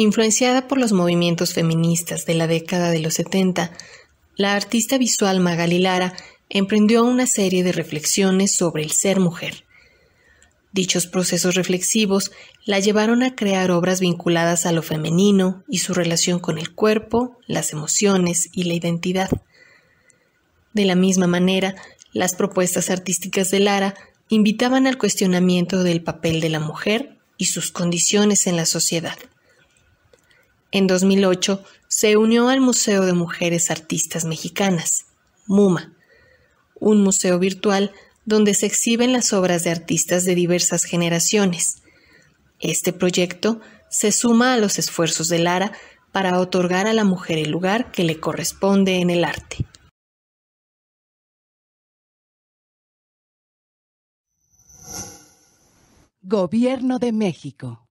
Influenciada por los movimientos feministas de la década de los 70, la artista visual Magali Lara emprendió una serie de reflexiones sobre el ser mujer. Dichos procesos reflexivos la llevaron a crear obras vinculadas a lo femenino y su relación con el cuerpo, las emociones y la identidad. De la misma manera, las propuestas artísticas de Lara invitaban al cuestionamiento del papel de la mujer y sus condiciones en la sociedad. En 2008 se unió al Museo de Mujeres Artistas Mexicanas, MUMA, un museo virtual donde se exhiben las obras de artistas de diversas generaciones. Este proyecto se suma a los esfuerzos de Lara para otorgar a la mujer el lugar que le corresponde en el arte. Gobierno de México